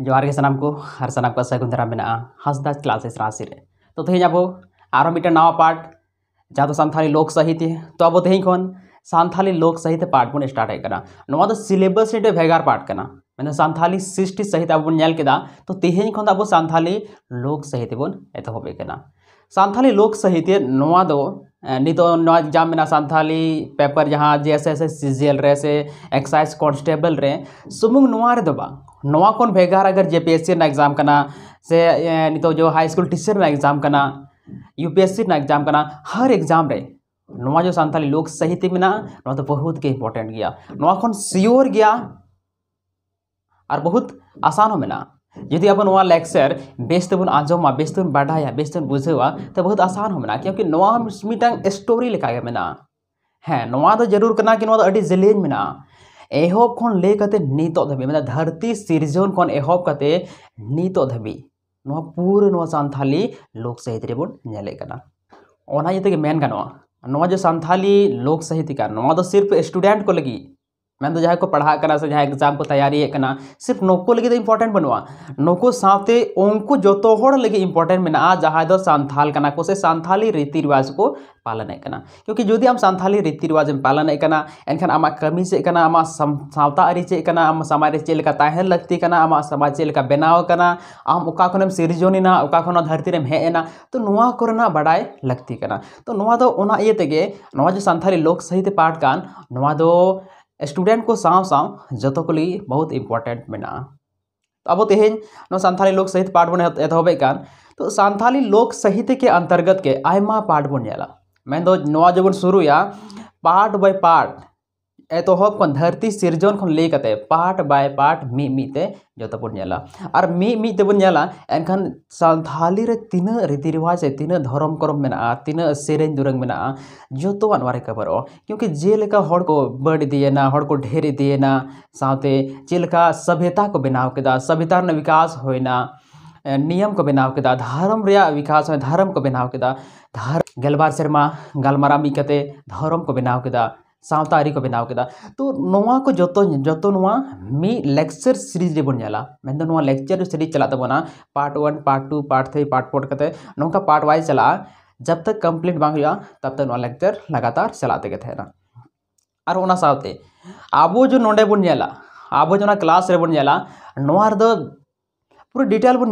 जवाहर के सामान को और सामान को सगुन दारा मे हंसदा क्लासेस राशि तो तेज अब मीटर नवा पार्ट जहाँ तो सानी लोक साहित्य तो अब तेज खन सानी लोक साहित्य पार्ट बो स्टार्ट करना सिलेबस मीटे पार्ट कर सानी सृष्टि सहित अब बनता तो तेज खन अब सानी लोक साहित्य बन एतहबे सानी लोक साहित्य नहीं तो नो एग्जाम में ना सानथाली पेपर जहाँ J S S S C G L रहे से एक्साइज कॉन्स्टेबल रहे सुमुंग नोर नवा कौन भेगार अगर J P S C exam करना से नितो जो हाई स्कूल टीचर ना एग्जाम करना U P S C exam करना हर एग्जाम रे नवा जो सानथाली लोक साहित्य में तो बहुत के इम्पोर्टेंट गया नवा कौन सियोर गया और बहुत आसान हो मना यदि अपन वहाँ लेक्चर बेस्तबन आजमा बढ़ाया बाढ़ाया बन बुझेवा तो बहुत आसान होना क्योंकि नवा मिटांग स्टोरी लेका में हाँ तो जरूर करना कि नवा तो में एहब खन लेकर कते नितो धाबी मतलब धरती सिरजन खन एहब करते नितो धाबी पूरा सानी लोक साहित्य रे बन मेन गनवा जो सानी लोक साहित्य का तो सिर्फ स्टूडेंट को लगी मैं तो जहाँ को पढ़ा करा से जहाँ एग्जाम को तैयारी है करना सिर्फ नोको लगे तो इम्पोर्टेंट बनवा नोको साथे उनको जो तो हर लगे इम्पोर्टेंट में मेना जहाँ दो सानथाल करना को से सानथाली रीति रिवाज को पालन है करना क्योंकि जो हम सानथाली रीति रिवाज में पालन है करना एनखन आम कमी करना आम सावता आरी चे आम समाज का तहन लगती करना आम समाज का बनाव करना आम ओका खनम सिरजनना उका खन धरती रेम हेना तो नुआ को कोना बड़ा लगती करना तो नुआ दो उना ये तेगे नुआ जो सानथाली लोक सहित पाठ कान नुआ दो ᱥᱴᱩᱰᱮᱱᱴ ᱠᱚ ᱥᱟᱶ ᱥᱟᱶ ᱡᱚᱛᱚ ᱠᱚ बहुत इम्पोर्टेंट ᱤᱢᱯᱚᱨᱴᱮᱱᱴ ᱢᱮᱱᱟᱜᱼᱟ तो अब तेहन सानी लोक साहित्य पाठ बन एतहबे तो सानी लोक साहित्य के अंतर्गत के आयमा पाठ बन मेन जो बन शुरू पार्ट बाय पार्ट एतहब धरती सिर्जन खन ले कते पार्ट बाय पार्ट मि मिते जत बन जाला आर मि मि ते बन जाला एनखन सांथाली रीति रिवाज से तीन धर्म कर्म में आ तिना सेरेन में आ जतो बारे खबर क्योंकि जे लेका को बड दिए ना को ढेर दिए ना साते सभ्यता को बनाव के सभ्यता विकास होना नियम को बनाव के धर्म विकास धर्म को बनाव के दा धर गलबार गलमारा मी धर्म को बनाव के सातारी को बनाव के तो नवा को जो तो, जो तो मी लेक्चर सीरीज रेबा ना लेक्चर सीरीज चलना part one part two part three part four करते नौका पार्ट वाइज चला जब तक कम्प्लीट बा तब तक लेक्चर लगातार चलाते और अब जो नोबा अब जो क्लास रेबा पूरा डिटेल बन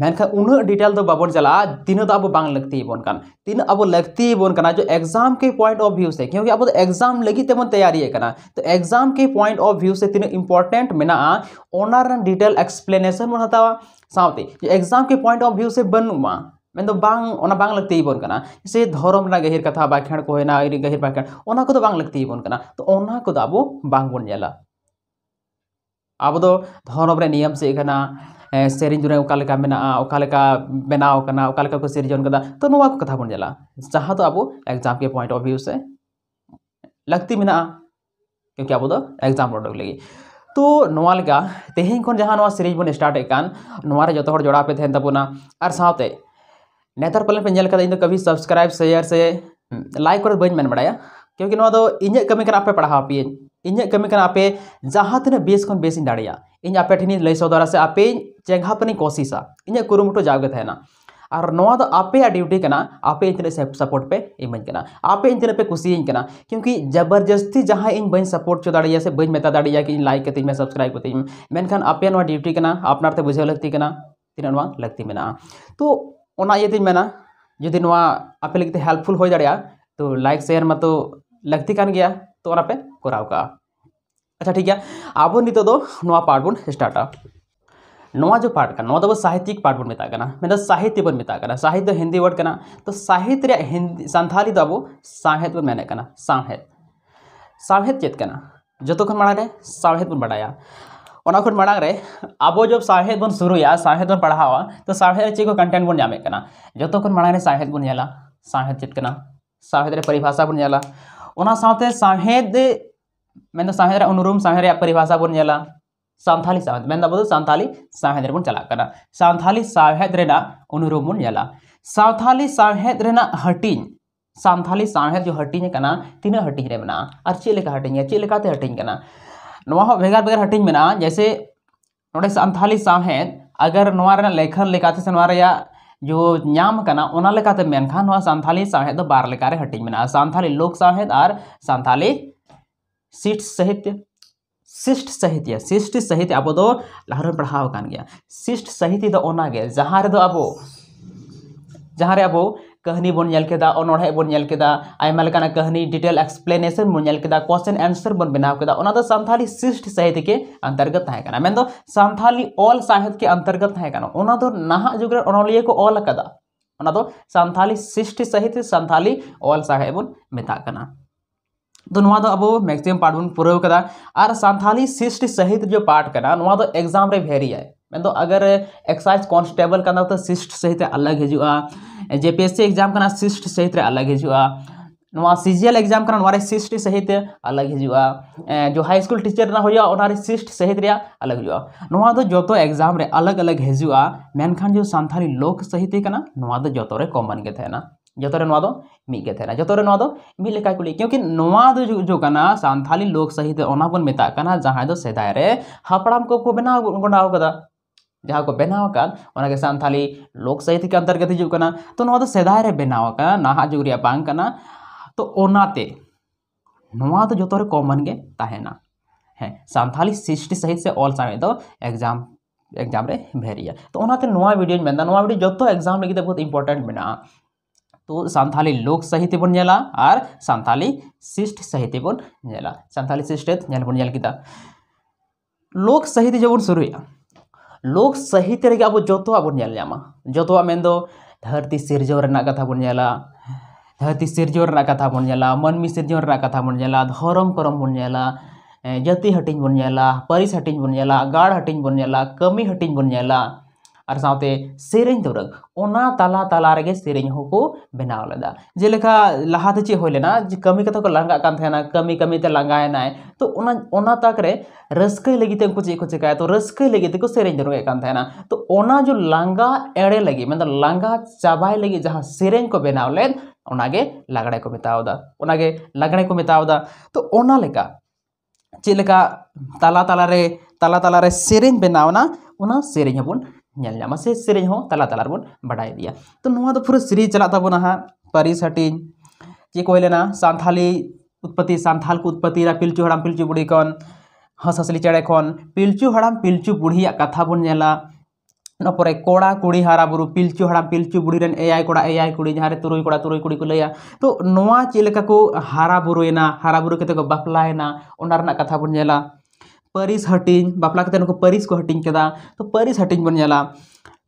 मेखा उना डिटेल तो बाबन चला तीना तो अब बांग लगती बन तीन अब लगती बन जो एग्जाम के पॉइंट ऑफ व्यू से क्योंकि अब एग्जाम लगी तेबन तो तैयारी तो एग्जाम के पॉइंट ऑफ व्यू से तीन इम्पोर्टेंट मेना डिटेल एक्सप्लेनेशन बन हतावा साथ एग्जाम के पॉइंट ऑफ व्यू से बनूमा मेन तो बांग ओना बांग लगते बन कना हाँ। से धर्म ना गहिर कथा बाखेण को होना गहिर बाखेण ओना को तो बांग लगते बन कना हाँ। तो ओना को तो अब बांग बन नेला अब तो धर्म रे नियम से कना से ᱫᱩᱨᱟᱹᱝ ᱚᱠᱟ ᱞᱮᱠᱟ ᱢᱮᱱᱟᱜᱼᱟ ᱚᱠᱟ ᱞᱮᱠᱟ ᱵᱮᱱᱟᱣ ᱠᱟᱱᱟ ᱚᱠᱟ ᱞᱮᱠᱟ ᱠᱚ एग्जाम के पॉइंट ऑफ व्यू से लगती मेना क्योंकि अब एग्जाम प्रोडक्ट लगे तो नवा लगा खन जहाँ सीरीज बन स्टार्ट कान जो जोड़ा पे तहन और साथ नेतर पलन पे नल इन कभी सब्सक्राइब शेयर से लाइक और बन बड़ा क्योंकि इन कमी कर पे पढ़ा पे इन कमी ᱠᱟᱱᱟ ᱟᱯᱮ ᱡᱟᱦᱟᱸ ᱛᱤᱱᱟᱹᱜ बेस ᱠᱷᱚᱱ ᱵᱮᱥᱤᱧ ᱫᱟᱲᱮᱭᱟᱜᱼᱟ ᱤᱧ लै ᱴᱷᱮᱱᱤᱧ से आपे ᱥᱮ ᱟᱯᱮ ᱪᱮᱸᱜᱷᱟ ᱯᱟᱹᱱᱤᱧ ᱠᱚᱥᱤᱥᱟ ᱤᱧᱟᱹᱜ ᱠᱩᱨᱩᱢᱩᱴᱩ ᱡᱟᱣᱜᱮ ᱛᱟᱦᱮᱱᱟ और नोद आपे ड्यूटी करना आपे इन सपोर्ट पे इमें आपे इन पे कुसियन क्योंकि जबरदस्ती जहाँ इन बी सपोर्ट चो दाड़िया से बी मेता दाड़िया कि लाइक कती में सब्सक्राइब कतिम मेनखान आपे ड्यूटी करना अपनार बुझे लगती करना तीन लगती में तो ओना मेना जुदी आपे हेल्पफुल हो दाड़िया तो लाइक शेयर तो लगती कान गया तो अच्छा ठीक है अब नित पार्ट बन स्टार्ट तो ना जो तो पार्ट का नाब साहित्यिक पार्ट बन में साहित्य बन में साहित्य हिंदी वर्ड का तो साहित्य हिंदी सानी तो अब साहेद बन में साहेद साहेद चेक कर जो खन मे साहेद बन बढ़ाया और खुद मांग रहे अब जब साहेद बन शुरू या साहेद बन पढ़ा तो साहेद चे को कंटेंट बन जामे जो खन मे साहेद बन साहेद चेक कर साहेद परिभाषा बन ᱚᱱᱟ ᱥᱟᱶᱛᱮ ᱥᱟᱶᱦᱮᱫ ᱢᱮᱱᱫᱚ ᱥᱟᱶᱦᱮᱫ सानी साहेद ᱥᱟᱶᱦᱮᱫ ᱨᱮᱭᱟᱜ मैं अब सान्थाली साहित्य बन चला सानी साहेद अनुरूम बन जला सान्थाली साहित्य हटिंग सान्थाली जो हटी तीन हटी और चेक हटी चेकते हटिंग भेगार भेगार हटिंग में जैसे नोड़े सानी साहेद अगर लेखन लेकाते से जो नाम करना उना मेनखान साहेद तो बार लेकर हटिंग में सानी लोक साहेद और सानी सीट साहित्य शिष्ट साहित्य शिष्ट साहित्य अब दो तो लहर पढ़ाव कान शिष्ट साहित्य तो जहाँ अब जहाँ अब कहानी बन अनड़े बन लेकिन कहानी डिटेल एक्सप्लेनेशन बन क्वेश्चन एंसर बन बनाव सानी सिस्ट साहित्य के अंतर्गत मन सानी ऑल साहित्य के अंतर्गत तो नहा जुग अनलिया को ऑल सानी सिस्ट साहित्य सानी ऑल साहित्य बन मेतना तो, तो अब मैक्सिमाम पार्ट बन पूरा और सानी सिस्ट साहित्य जो पार्ट करना तो एग्जाम रे भेरिया तो अगर एक्साइज ᱠᱚᱱᱥᱴᱮᱵᱚᱞ का ᱛᱚ ᱥᱤᱥᱴ ᱥᱟᱹᱦᱤᱛ ᱟᱞᱟᱜ ᱦᱤᱡᱩᱜᱼᱟ J P S C exam का सिस्ट सहित अलग ᱟᱞᱟᱜ ᱦᱤᱡᱩᱜᱼᱟ सीजीएल एग्जाम का सिस्ट सहित अलग हिजुआ जो हाई स्कूल टीचर हो सिस्ट सहित अलग हिजुआ जो दो एग्जाम तो तो रे अलग अलग हिजुआ मेखान जो सानी लोक सहित कना नवा दो तो जतो रे कॉमन के तहना जतो रे नवा दो कुली क्योंकि जो, जो सानी लोक सहित ओना बन मेता कना जहां सेदाय रे को बना गुंडाव जहाँ को बनावकान सानी लोक साहित्य के अंतर्गत हजुना तो सदा बनावक नाहा जुग बांकना तो, तो, तो ओनाते नवा तो जो तो कॉमन गे तहना है सानी सृष्टि सहित से ऑल समय तो एग्जाम एग्जाम भेरिया तो उनाते नवा वीडियो नवा जो तो एग्जाम लगे बहुत इम्पोर्टेंट बना तो सानी लोक साहित्य बोला और सानी सृष्ट साहित्य बोला सानी सृष्टि बोल लोक साहित्य जब शुरू ᱞᱳᱠ ᱥᱟᱦᱤᱛᱭᱚ ᱨᱮᱜᱮ ᱟᱵᱚ ᱡᱚᱛᱚᱣᱟᱜ ᱵᱚᱱ ᱧᱮᱞ ᱧᱟᱢᱟ ᱡᱚᱛᱚᱣᱟᱜ ᱢᱮᱱᱫᱚ ᱫᱷᱟᱹᱨᱛᱤ ᱥᱤᱨᱡᱟᱹᱣ ᱨᱮᱱᱟᱜ ᱠᱟᱛᱷᱟ ᱵᱚᱱ ᱧᱮᱞᱟ ᱫᱷᱟᱹᱨᱛᱤ ᱥᱤᱨᱡᱟᱹᱣ ᱨᱮᱱᱟᱜ ᱠᱟᱛᱷᱟ ᱵᱚᱱ ᱧᱮᱞᱟ ᱢᱟᱹᱱᱢᱤ ᱥᱤᱨᱡᱟᱹᱣ ᱨᱮᱱᱟᱜ ᱠᱟᱛᱷᱟ ᱵᱚᱱ ᱧᱮᱞᱟ ᱫᱷᱚᱨᱚᱢ ᱠᱚᱨᱚᱢ ᱵᱚᱱ ᱧᱮᱞᱟ ᱡᱟᱹᱛᱤ ᱦᱟᱹᱴᱤᱧ ᱵᱚᱱ ᱧᱮᱞᱟ ᱯᱟᱹᱨᱤᱥ ᱦᱟᱹᱴᱤᱧ ᱵᱚᱱ ᱧᱮᱞᱟ ᱜᱟᱲ ᱦᱟᱹᱴᱤᱧ ᱵᱚᱱ ᱧᱮᱞᱟ ᱠᱟᱹᱢᱤ ᱦᱟᱹᱴᱤᱧ ᱵᱚᱱ ᱧᱮᱞᱟ और साथ सेन तुरग तला तला सेन को बनाव लेदा जेलेखा लहाते चे होना कमी कथा को लांगा कमी कमी लांगाएना तो ओना तक रस्कई लगी उनको चेक को चेका तो रस्कई लगी को सेन तो ओना जो लांगा एड़े लगे मतलब लांगा चाबाई लगे जहाँ सेन बनाव लेद लगड़े को मतदा लगड़े को मतदा तो ओना चलका तला तला तला तला सेन बनावना सेन बन ᱧᱮᱞ से ᱥᱮ ᱥᱮᱨᱮᱧ ᱦᱚᱸ ᱛᱟᱞᱟ ᱛᱟᱞᱟ ᱨᱮᱵᱚᱱ ᱵᱟᱰᱟᱭ तो ᱛᱚ सीरीज ᱫᱚ ᱯᱩᱨᱟᱹ ᱥᱤᱨᱤᱡ ᱪᱟᱞᱟᱜ ᱛᱟᱵᱚᱱᱟ ᱦᱟᱸᱜ ᱯᱟᱹᱨᱤᱥ ᱦᱟᱹᱴᱤᱧ ᱪᱮᱫ उत्पत्ति सान्थाल को उत्पत्ति पिलचु हड़ाम पिलचु बुढ़ी कौन हस हसली चेड़े खन पिलचु हड़ाम पिलचु बुढ़ी कथा बन नपर कड़ा कुड़ी हारा बुरु पिलचु हड़ाम पिलचु बुढ़ी रेन एआई कड़ा एआई कुड़ी जहाँ तुरु कड़ा तुरु कुड़ी को लैया तो चेक को हारा बुरुना हारा बुरु के बापलाना कथा बन परिस हटिंग बापला कहते परिस को हटिंग केदा तो परिस हटिंग बन जाला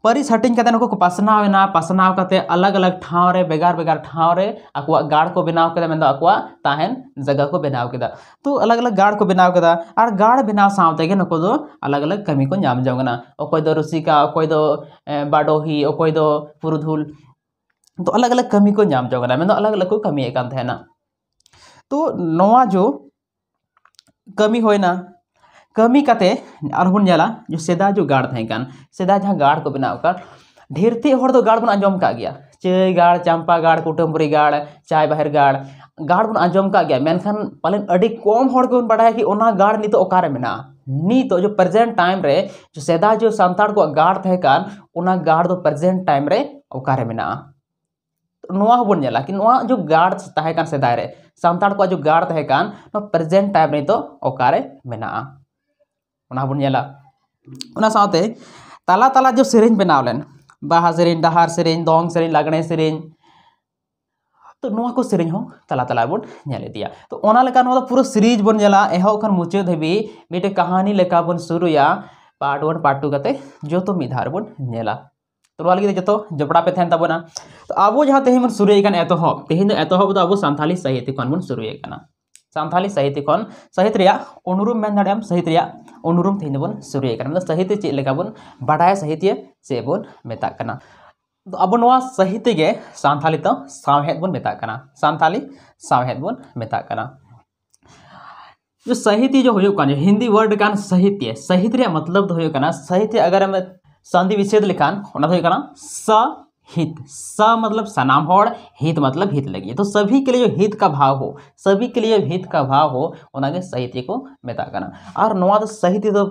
परिस हटिंग कहते को पासनावना पासनाव करते अलग अलग ठाव रे बेगार बेगार ठाव रे गाड़ को बनाव के तहन जगह को बनाव के तो अलग अलग गाड़ को बनाव के और गाड़ बनाव सावते अलग अलग कमी को नाम जाऊंगना अकोय दो रसिका अकोय दो बाडोही अकोय दो पुरुधुल तो अलग अलग कमी को नाम जाऊंगना मैं तो अलग अलग को कमी तो नवा जो कमी होना कमी और बन जला जो सदा जो गाड़ान सदा जहाँ गाड़ को बना कर ढेर तेज गाड़ बन आजम का चाय गाड़ चंपा गाड़ कुटमी गाड़ चाय बाहर गाड़ गाड़ बन आजम का मनखान पालन अभी कम बड़ा कि गाड़ नित नीत जो प्रेजेंट टाइम रे जो सदा जो सान को गाड़ थेकान गाड़ दो तो प्रेजेंट टाइम रे ओकारे मेना कि नोआ जो गाड़ थेकान सदाय को जो गाड़ थेकान प्रेजेंट टाइम रे तो ओकारे मेना ᱚᱱᱟ तला जो ᱚᱱᱟ ᱥᱟᱶᱛᱮ ᱛᱟᱞᱟ ᱛᱟᱞᱟ से ᱥᱮᱨᱮᱧ से ᱞᱮᱱ ᱵᱟᱦᱟ ᱥᱮᱨᱮᱧ ᱰᱟᱦᱟᱨ तो को तला तला बोलिया तो पूरा सीरीज बन जला एहो खन मुचे धबी मेटे कहानी लेका बन शुरुया पार्ट वन पार्ट टू गते जो तो मिधार बोन नेला तो लगे जो जपड़ा पे थे तबना तो अब जहाँ तेहे बन शुरू एकन एतो हो तेहि एतो साहित्य खन बोन शुरू साहित्य खन साहित्य रिया अनुरूप मेन दाड़म साहित्य उनुरूम ᱛᱮᱦᱮᱧ बन सुरु ᱠᱟᱱᱟ ᱥᱟᱹᱦᱤᱛᱮ ᱪᱮᱫ ᱞᱮᱠᱟ तो अब साहित्य के सानथाली तो सावहेद बन मेता सानथाली बन मेता जो साहित्य जो हो हिंदी वर्ड का साहित्य साहित्य मतलब तो साहित्य अगर हम विच्छेद लेखान सा हित स मतलब सनाम होड़ हित मतलब हित लगी तो सभी के लिए जो हित का भाव हो सभी के लिए हित का भाव हो उनके साहित्य को मेता करना और नवा तो साहित्य तो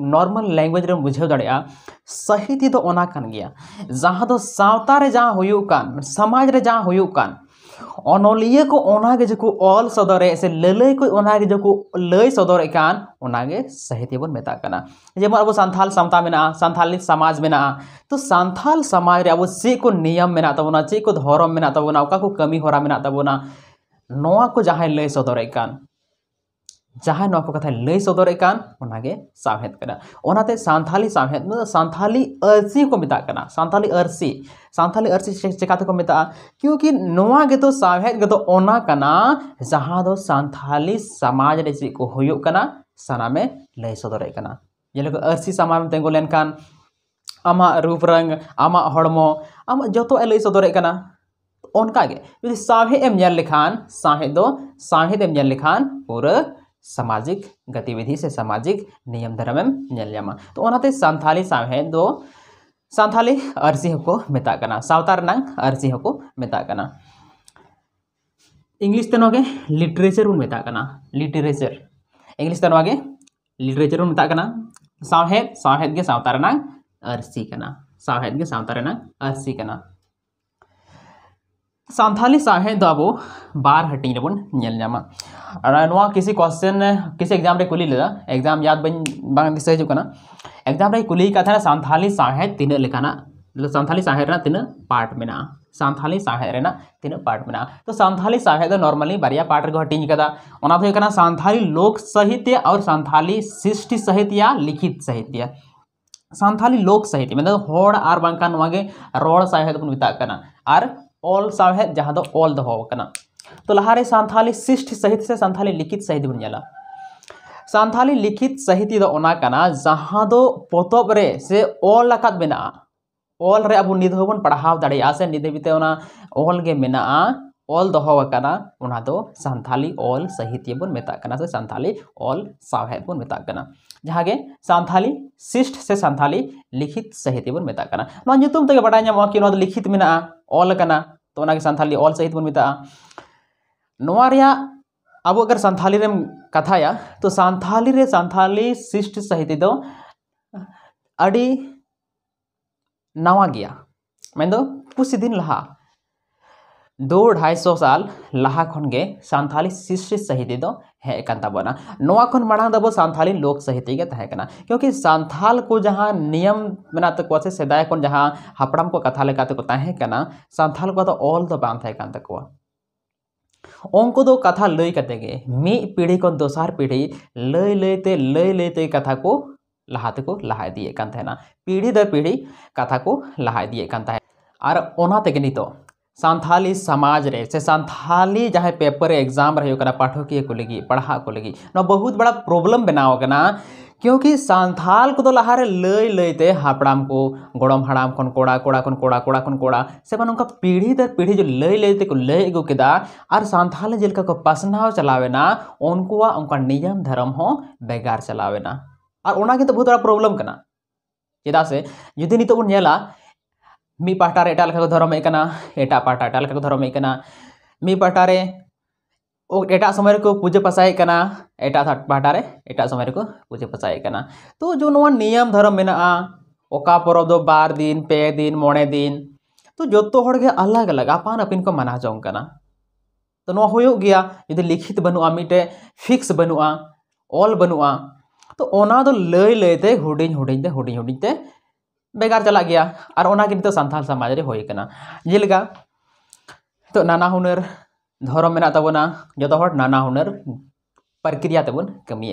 नॉर्मल लैंग्वेज रे बुझे दाड़ा साहित्य तो ओना कन गया जहाँ तो सावता रे जहाँ समाज रे जहाँ अनोलिए को ओनागे सदर से लेलय को ओनागे जेको लय सदर एकान बन मेता कना अब संथाल समता में ना समाज में तो संथाल समाज रे अब से को नियम में ना तब ना से को धर्म में ना कमी होरा में ना को जहां लय सदर जहाँ कथा लई सदर के सहेद करनाते सानी सहेद मतलब सानी अर्सी को मत सानी अर्सी सानी अर्सी चेकाते को मत क्योंकि तो सहेद तो जहाँ दो सानी समाज रे चीज को होना सामने लई सदर जल को अर्सी सामने तेगो लेकिन आम रूप रंग आम हम आम जो तो लई सदर तो उनका जो सहेद लेखान सहेद सहेद पूरा सामाजिक गतिविधि से सामाजिक नियम धर्म एवं ᱧᱮᱞᱧᱟᱢᱟ ᱛᱚ ᱚᱱᱟᱛᱮ ᱥᱟᱱᱛᱟᱞᱤ ᱥᱟᱶᱦᱮᱫ ᱫᱚ ᱥᱟᱱᱛᱟᱞᱤ ᱟᱹᱨᱥᱤ ᱦᱚᱸᱠᱚ ᱢᱮᱛᱟᱜ ᱠᱟᱱᱟ सावतार नंग अर्जी को ᱢᱮᱛᱟᱜ ᱠᱟᱱᱟ इंग्लिश तनवागे लिटरेचर उन मेता कना लिटरेचर इंग्लिश तनवागे लिटरेचर उन मेता कना सावहेद सावहेद के सावतार नंग अरसी करना सावहेद के सावतार नंग अरसी करना सांथाली सावहेद दो बार हटिंग रे बन ᱧᱮᱞ ᱧᱟᱢᱟ रनवा किसी क्वेश्चन किसी एग्जाम रे कुली लेना एग्जाम याद बनी सही हजार एग्जाम रे कुली का था सानी साहे तना सानी साहे तना पार्ट में सानी साहे तना पार्ट में तो सानी साहे नॉर्मली बारे पार्ट हटी कदा सानी लोक साहित्य और सानी सृष्टि साहित्य या लिखित साहित्य सानी लोक साहित्य मतलब हर और बाखान रड़ साहे बन मत और ऑल साहे जहाँ ऑल तो दहोना तो तो लहारे सान्थाली सिस्ट सहित से सान्थाली लिखित सहित बन जला सान्थाली लिखित सहित दो ओना कना जहां दो पोतब रे से ऑल अकाद बेना ऑल रे अब निद होबन पढ़ाव दड़िया से निधे बिते ओना ऑल गे मेना ऑल दहो अकना ओना दो सान्थाली ऑल साहित्य बन मेता कना से सान्थाली ऑल सावहेद बन मेता कना जहाँ गे सान्थाली सिस्ट से सान्थाली लिखित साहित्य बन मेता कना नुतुम तगे बड़ा ᱧᱟᱢᱚᱜᱼᱟ ᱠᱤ ᱱᱚᱣᱟ ᱫᱚ ᱞᱤᱠᱷᱤᱛ ᱢᱮᱱᱟᱜᱼᱟ ᱚᱞ तो ᱛᱚ के ᱥᱟᱱᱛᱷᱟᱞᱤ ᱚᱞ सहित ᱵᱚᱱ ᱢᱮᱛᱟᱜᱼᱟ अब अगर सानी ᱟᱜᱟᱨ तो ᱨᱮᱢ ᱠᱟᱛᱷᱟᱭᱟ ᱛᱚ ᱥᱟᱱᱛᱷᱟᱞᱤ ᱨᱮ ᱥᱟᱱᱛᱷᱟᱞᱤ ᱥᱤᱥᱴ कुछ दिन लहा दो ढाई सौ साल लहा खनगे सानथाली शिष्य साहित्य दो मांग दबो सानथाली लोक साहित्य के तहकना क्योंकि सानथाल को जहाँ नियम मना तक से सेदाय को जहाँ हापड़ाम को कथा लेकर को तहकना को तो ऑल दो बांग तहकना कथा लय कते मी पीढ़ी को दोसार पीढ़ी लय लयते लय लयते कथा को लहाते को लहा पीढ़ी दर पीढ़ी कथा को लहा और नित सानी समाज रे से सानी जहाँ पेपर एग्जाम रही पाठकिया को लगी पढ़ा को लगी बहुत बड़ा प्रॉब्लम बनाओ बनाकर क्योंकि सानथाल को लहारे लय लयते हापड़ाम को गड़म हड़ाम को कोड़ा कोड़ा को कोड़ा कोड़ा को कोड़ा से पीढ़ी दर पीढ़ी जो लै लयते को लय अगुके और सानथाल जिलका को पसनाव चलावेना उनकुआ उनका नियम धर्म हो बेगार चलावेना और उनके तो बहुत बड़ा प्रॉब्लम करना चेदा से जुदी नित बोला मी पाटार एटा लेखा को धर्म एक एटा पाटा एटा लेखा को धर्म मी पाटारे एट समय को पूजा पासाए एट पाटा एट समय को पूजा पासाए तो जो नवा नियम धर्म मेना ओका पर्व दो बार दिन पे दिन मोड़े दिन तो जो तो हर अलग अलग अपन अपन को मना जोंग तो ना हो गया यदि लिखित बनुआ मिटे फिक्स बनुआ ऑल बनुआ तो ओना दो तो लय लयते हुडिंग हुडिंग ते हुडिंग हुडिंग ते बेगार चला गया और ओना के नितो संथाल समाज रे होय कना जेलगा तो नाना हुनर ᱫᱷᱚᱨᱚᱢ ᱢᱮᱱᱟᱜ जो ᱡᱚᱛᱚ ᱦᱚᱲ ᱱᱟᱱᱟ प्रक्रिया तेबन कमी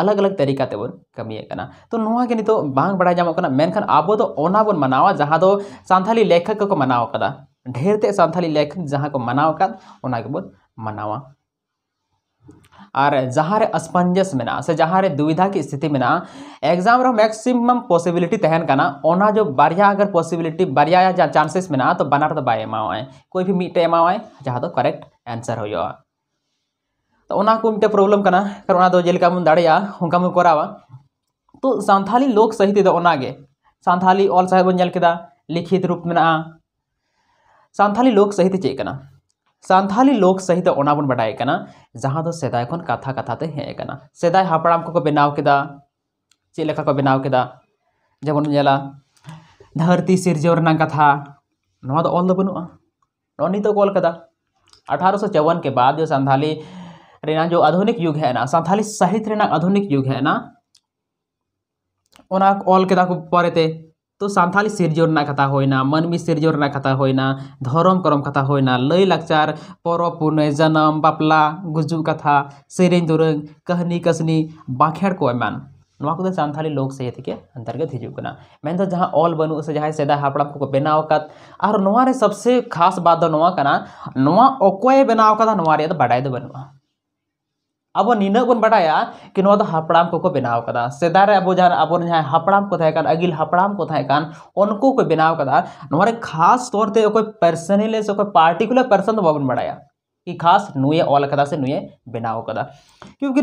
अलग अलग तरीका तेबन कमी तो के नित बड़ा जामन अब बन मनावा जहाँ तो सानी लेखक को मनावा ते सानी लेखक जहाँ को मनावा बन मनावा और जहाँ स्पंजस में से जहाँ दुविधा की स्थिति में एग्जाम मैक्सिमम पॉसिबिलिटी तहन जो बारिया अगर पॉसिबिलिटी बारिया चांसेस में तो बनार तो बाय एमावाय कोई भी मीटे एमावाय जहाँ तो करेक्ट एंसर हो तो मिट्टे प्रब्लम करना जेलकाम दाड़ा दाम करावा तो सानी लोक साहित्य तो सानी ऑल साहेब लिखित रूप में सानी लोक साहित्य चेकना सानी लोक साहित्य बाढ़ जहाँ तो सेदाय कथा कथाते तो हेकना सेदाय हापड़ को बनाव के चलका को बनाव के जेबन जला धरती सिरजोर कथा ना तो, तो बनू नीत अठारह के बाद जो संथाली रेना जो आधुनिक युग है ना संथाली साहित्य रेना आधुनिक युग है ना उन्हें ऑल के पड़े थे तो संथाली सिरजो कथा होना मनमी सिरजो कथा होना धर्म करम कथा होना लय लाचार पर्व पुनय जन्म बापला गुजू कथा सेरें दुरंग कहनी कसनी बाखेड़ को एमान ᱱᱚᱣᱟ ᱠᱚᱫᱚ ᱥᱟᱱᱛᱟᱲᱤ ᱞᱳᱠ ᱥᱟᱹᱦᱤᱛ ᱜᱮ ᱚᱱᱛᱚᱨ ᱜᱮ ᱦᱤᱡᱩᱜ ᱠᱟᱱᱟ ᱢᱮᱱᱫᱚ ᱡᱟᱦᱟᱸ ᱚᱞ ᱵᱟᱹᱱᱩᱜ ᱥᱮ ᱡᱟᱦᱟᱸᱭ ᱥᱮᱫᱟᱭ ᱦᱟᱯᱲᱟᱢ सबसे खास बात दो नवा कना नवा अब नीना बन बढ़ाया कि नवा को बनाव अब जान अब ने हपड़ाम को अगिल हपड़ाम को उनको को बनाव खास तौर से पर्सनल से पार्टिकुलर पर्सन तो बन बडाया कि खास नुए ऑल से नुए बनाव क्योंकि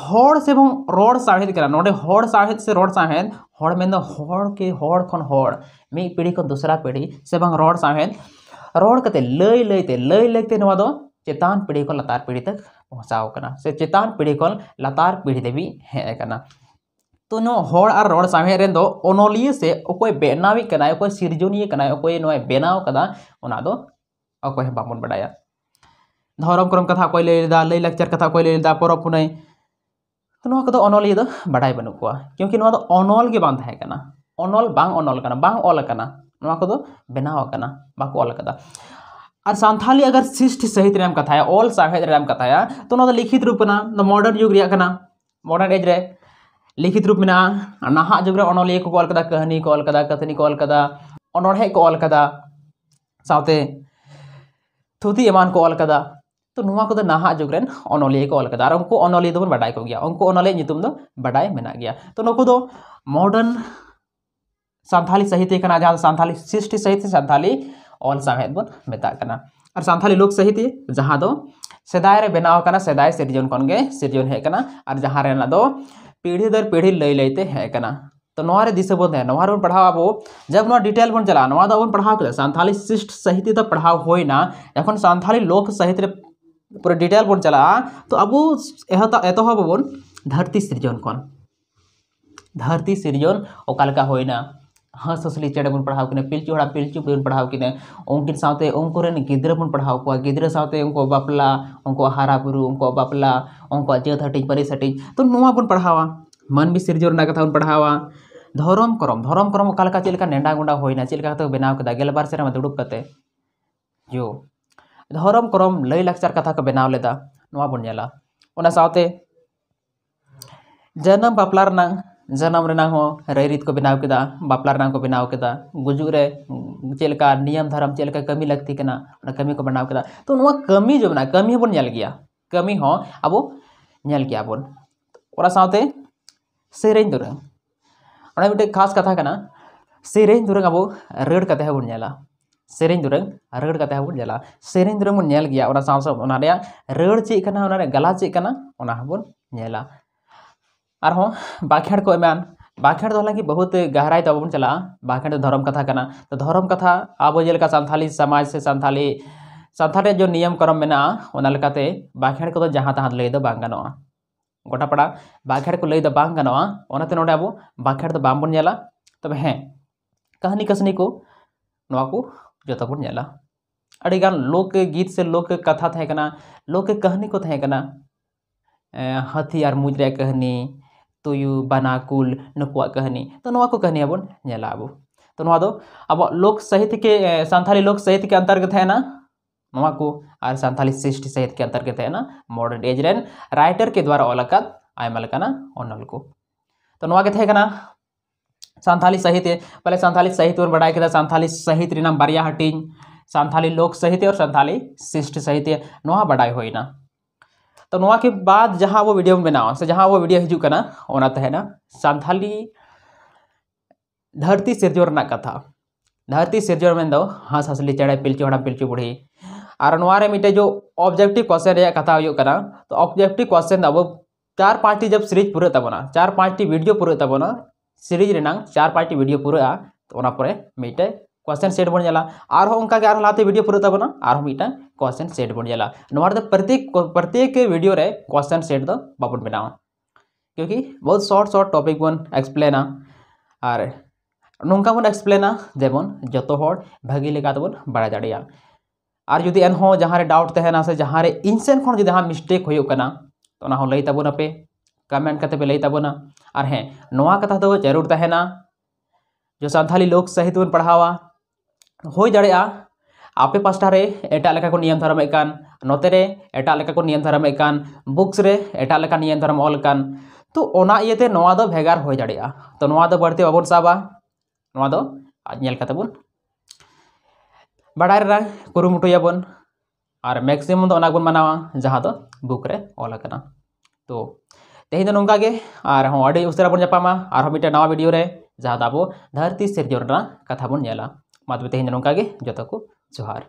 हर से रहा ना साहेद से रहाद के हर मी पीढ़ी को दूसरा पीढ़ी से रहाद रहा लई लैते लई लैते चेतान पीढ़ी को लतार पीढ़ी तक पहुँचावना से चेतान पीढ़ी को लतार पीढ़ी देवी हेकना तो और रहादे अनलिए से बनावी अको सिरजनिया बनावना अको बाम बड़ा धरम क्रम कथा अको लैदा लई लक्चर कथा अको लैदा परब तो अनल बाढ़ा बनू को क्योंकि अनल अनल अनल और सानी अगर सिस्ट सहित कथा अल सहेम कथा तो लिखित रूप मॉडर्न तो युग मॉडर्न एज रे लिखित रूप में नहा जुग में अनलिए को अल कहनी को कहनी को अलह को अलते थूती एमान को अलका तो, तो, तो, तो ना ᱠᱚᱫᱚ ᱱᱟᱦᱟᱜ ᱡᱩᱜᱽ ᱨᱮᱱ ᱚᱱᱚᱞᱤᱭᱟᱹ ᱠᱚ ᱚᱞ ᱠᱟᱫᱟ ᱟᱨ ᱩᱱᱠᱩ ᱚᱱᱚᱞᱤᱭᱟᱹ ᱫᱚᱵᱚᱱ गया ᱠᱚᱜᱮᱭᱟ ᱩᱱᱠᱩ ᱚᱱᱚᱞᱤᱭᱟᱹ साहित्य कना जहाँ सानी सृष्टि साहित्य सानी ऑल साहेद बन मतना और सानी लोक साहित्य जहाँ दो सदा बनाव कना सेदाय सिरजन कौन सृजन हेकना और जहाँ दो पीढ़ी दर पीढ़ी लई लईते हेकना तो नारे दिशा बन है बन पढ़ाव अब जब ना डिटेल बन चला नवा दो बन पढ़ाव सानी सृष्ट साहित्य तो पढ़ाव होना एखन सानी लोक साहित्य पूरा डिटेल बन चला हाँ? तो अब बन धरती सृजन कौन धरती सृजन अकालका होना हाँ ससली चेड़े बन पढ़ाव कि पिलचू हड़ा पिलचू बन पढ़ाव कि उनकिन साथे उनकोरेन गिद्रा बन पढ़ाव को गिद्रा साथे उनको बापला उनको हारा बुरु उनको बापला उनको जात हटी परिस हटिज तो नोआ बन पढ़ावा भी सृजन रहा कथा बन पढ़ावा धरम करम धरम करम अकालका चेलका नेंडा गुंडा होइना चेलका तो बनाव कदा गेलबार सेरा दुड़ुब कते जो धरम करम लैलचार कथा को बनाव लेदा ना बन साथे जन्म बापला जन्म रई रीत को बनाव के बापला को बनाव के गुजुरे चलका नियम धरम चलका कमी लगती कमी को बनाव के तो ना कमी जो मेरा कमी बन गया कमी हो अब नल गया बन साथे दुरंग खास कथा करना सेरेन दुरंग अब रड़ कते बन सेला से रड़ चेना गला चेकलाखेड़ को एमान बाखेड़ हालांकि बहुत गहरा तब चला बाखेड़ धर्म कथा करना तो धर्म कथा अब जेलका सानी समाज से संथाली सानी जो नियम करम मेनाते बाखेड़ को लैदान गोटापड़ा बाखेड़ को लैदान अब बाखेड़ बाबन तब हाँ कहनी कसनी को जो ᱵᱚᱱ ᱧᱮᱞᱟ ᱟᱹᱰᱤ ᱜᱟᱱ ᱞᱳᱠ ᱜᱤᱛ ᱥᱮ ᱞᱳᱠ ᱠᱟᱛᱷᱟ ᱛᱟᱦᱮᱸ ᱠᱟᱱᱟ ᱞᱳᱠ ᱠᱟᱹᱦᱱᱤ ᱠᱚ ᱛᱟᱦᱮᱸ ᱠᱟᱱᱟ ᱦᱟᱹᱛᱤ तुयु बना कुल नुकुआ कहानी तो नवा को कहानी बोला अब तो नवा दो अब लोक साहित्य के सानथाली लोक साहित्य के अंतर्गत है ना नवा को और सानथाली सृष्टि साहित्य के अंतर्गत है ना मॉडर्न एज रन राइटर के द्वारा अलग आयमल को तो नवा के थे ᱥᱟᱱᱛᱷᱟᱞᱤ पहले ᱯᱟᱞᱮ ᱥᱟᱱᱛᱷᱟᱞᱤ और ᱵᱚᱱ ᱵᱟᱰᱟᱭ था ᱥᱟᱱᱛᱷᱟᱞᱤ ᱥᱟᱦᱤᱛ ᱨᱮᱱᱟᱜ बरिया ᱦᱟᱹᱴᱤᱧ ᱥᱟᱱᱛᱷᱟᱞᱤ लोक साहित्य और सान्थाली शिष्ट साहित्य नवा बड़ा ना तो नवा के बाद जहाँ वो वीडियो बनाओ से तो जहाँ वो वीडियो करना होना तो है ना सान्थाली धरती सिरजो कथा धरती सिरजो में दो हंस हाँ, हंसली चेड़े पिलचू हड़ा पिलचू बुढ़ी और नवारे मिटे जो ऑब्जेक्टिव क्वेश्चन कथा तो होना तो ऑब्जेक्टिव क्वेश्चन अब चार पाँच जब सीरीज पूरा चार पाँच वीडियो पूरा सीरीज रेनांग चार पार्टी वीडियो पूरा तो ᱚᱱᱟ क्वेश्चन सेट बन ᱧᱮᱞᱟ ᱟᱨ ᱦᱚᱸ ᱚᱱᱠᱟ ᱜᱮ ᱟᱨ ᱞᱟᱦᱟᱛᱮ ᱵᱷᱤᱰᱤᱭᱳ ᱯᱩᱨᱟᱹ ᱛᱟᱵᱚᱱᱟ ᱟᱨ क्वेश्चन सेट बन ᱧᱮᱞᱟ ᱱᱚᱣᱟ ᱨᱮᱫᱚ ᱯᱨᱚᱛᱮᱠ ᱯᱨᱚᱛᱮᱠ ᱵᱷᱤᱰᱤᱭᱳ ᱨᱮ क्वेश्चन सेट ᱫᱚ ᱵᱟᱵᱚᱱ ᱵᱮᱱᱟᱣᱟ क्योंकि बहुत शॉर्ट शॉर्ट टॉपिक बन एक्सप्लेना और नौका बन एक्सप्लेना जेबन जो हर भागी बड़ा दाड़िया और जुदी एन जहाँ डाउट तहना से जहाँ रे इनसेन जहाँ मिस्टेक होना तो लैताबन आपे कमेंट करते पे लाई ᱟᱨ ᱦᱮᱸ ᱱᱚᱣᱟ ᱠᱟᱛᱷᱟ ᱫᱚ ᱡᱟᱹᱨᱩᱲ ᱛᱟᱦᱮᱱᱟ ᱡᱚ ᱥᱟᱱᱛᱷᱟᱞᱤ ᱞᱳᱠ ᱥᱟᱦᱤᱛᱭᱚ ᱵᱚᱱ ᱯᱟᱲᱦᱟᱣᱟ ᱦᱩᱭ ᱫᱟᱲᱮᱭᱟᱜᱼᱟ ᱟᱯᱮ ᱯᱟᱥᱴᱟ ᱨᱮ ᱮᱴᱟᱜ ᱞᱮᱠᱟ ᱠᱚ ᱱᱤᱭᱚᱢ ᱫᱷᱚᱨᱚᱢ ᱮᱠᱟᱱ ᱱᱚᱛᱮ ᱨᱮ ᱮᱴᱟᱜ ᱞᱮᱠᱟ ᱠᱚ ᱱᱤᱭᱚᱢ ᱫᱷᱚᱨᱚᱢ ᱮᱠᱟᱱ ᱵᱩᱠᱥ ᱨᱮ ᱮᱴᱟᱜ ᱞᱮᱠᱟ ᱱᱤᱭᱚᱢ ᱫᱷᱚᱨᱚᱢ ᱚᱞ ᱟᱠᱟᱱ ᱛᱚ ᱚᱱᱟ ᱤᱭᱟᱹᱛᱮ ᱱᱚᱣᱟ ᱫᱚ ᱵᱷᱮᱜᱟᱨ ᱦᱩᱭ ᱫᱟᱲᱮᱭᱟᱜᱼᱟ ᱛᱚ ᱱᱚᱣᱟ ᱫᱚ ᱵᱟᱹᱲᱛᱤ ᱵᱟᱵᱚᱱ ᱥᱟᱵᱟ ᱱᱚᱣᱟ ᱫᱚ ᱧᱮᱞ ᱠᱟᱛᱮ ᱵᱚᱱ ᱵᱟᱰᱟᱭ ᱨᱮᱱᱟᱜ ᱠᱩᱨᱩᱢᱩᱴᱩᱭᱟᱵᱚᱱ ᱟᱨ ᱢᱮᱠᱥᱤᱢᱟᱢ ᱫᱚ ᱚᱱᱟ ᱵᱚᱱ ᱢᱟᱱᱟᱣᱟ ᱡᱟᱦᱟᱸ ᱫᱚ ᱵᱩᱠ ᱨᱮ ᱚᱞ ᱟᱠᱟᱱᱟ ᱛᱚ ᱛᱮᱦᱮᱧ ᱫᱚ ᱱᱚᱝᱠᱟ ᱜᱮ ᱟᱨ ᱦᱚᱸ ᱟᱹᱰᱤ ᱩᱥᱟᱹᱨᱟ ᱵᱚᱱ ᱧᱟᱯᱟᱢᱟ ᱟᱨᱦᱚᱸ ᱢᱤᱫᱴᱟᱝ ᱱᱟᱣᱟ ᱵᱷᱤᱰᱤᱭᱳ ᱨᱮ ᱡᱟᱦᱟᱸ ᱫᱚ ᱟᱵᱚ ᱫᱷᱟᱹᱨᱛᱤ ᱥᱤᱨᱡᱚᱱ ᱨᱮᱱᱟᱜ ᱠᱟᱛᱷᱟ ᱵᱚᱱ ᱧᱮᱞᱟ ᱢᱟ ᱛᱚᱵᱮ ᱛᱮᱦᱮᱧ ᱫᱚ ᱱᱚᱝᱠᱟ ᱜᱮ ᱡᱚᱛᱚ ᱠᱚ ᱡᱚᱦᱟᱨ